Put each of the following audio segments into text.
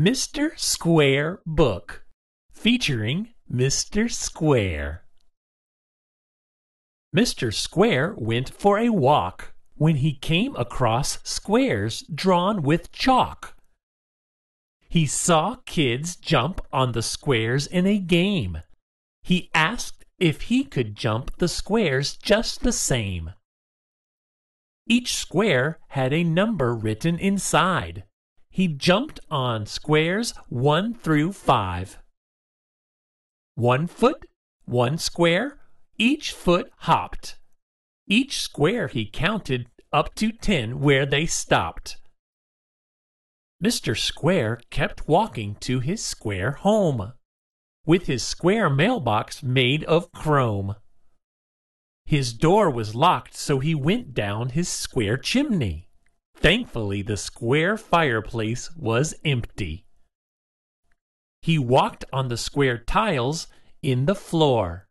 Mr. Square Book featuring Mr. Square. Mr. Square went for a walk when he came across squares drawn with chalk. He saw kids jump on the squares in a game. He asked if he could jump the squares just the same. Each square had a number written inside. He jumped on squares 1 through 5. One foot, one square, each foot hopped. Each square he counted up to 10 where they stopped. Mr. Square kept walking to his square home, with his square mailbox made of chrome. His door was locked, so he went down his square chimney. Thankfully, the square fireplace was empty. He walked on the square tiles in the floor.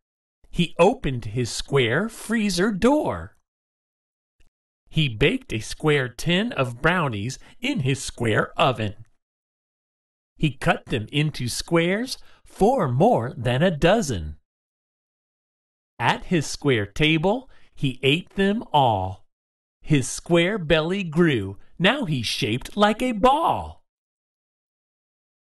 He opened his square freezer door. He baked a square tin of brownies in his square oven. He cut them into squares for more than a dozen. At his square table, he ate them all. His square belly grew. Now he's shaped like a ball.